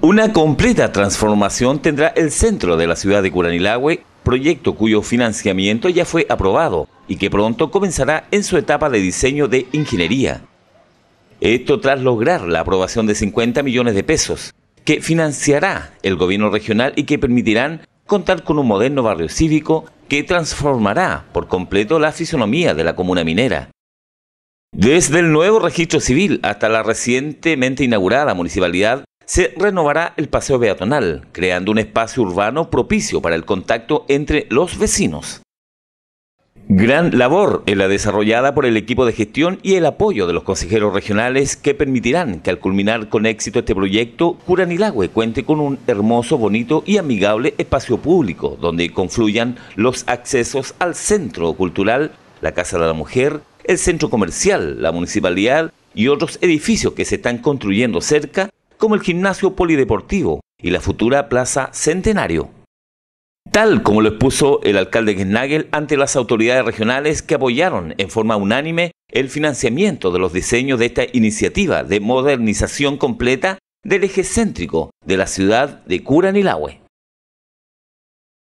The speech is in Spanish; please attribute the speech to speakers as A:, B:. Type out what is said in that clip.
A: Una completa transformación tendrá el centro de la ciudad de Curanilagüe, proyecto cuyo financiamiento ya fue aprobado y que pronto comenzará en su etapa de diseño de ingeniería. Esto tras lograr la aprobación de 50 millones de pesos, que financiará el gobierno regional y que permitirán contar con un moderno barrio cívico que transformará por completo la fisonomía de la comuna minera. Desde el nuevo registro civil hasta la recientemente inaugurada municipalidad, se renovará el Paseo Peatonal, creando un espacio urbano propicio para el contacto entre los vecinos. Gran labor en la desarrollada por el equipo de gestión y el apoyo de los consejeros regionales que permitirán que al culminar con éxito este proyecto, Curanilagüe cuente con un hermoso, bonito y amigable espacio público donde confluyan los accesos al centro cultural, la Casa de la Mujer, el centro comercial, la municipalidad y otros edificios que se están construyendo cerca como el gimnasio polideportivo y la futura Plaza Centenario. Tal como lo expuso el alcalde Gennagel ante las autoridades regionales que apoyaron en forma unánime el financiamiento de los diseños de esta iniciativa de modernización completa del eje céntrico de la ciudad de Curanilahue.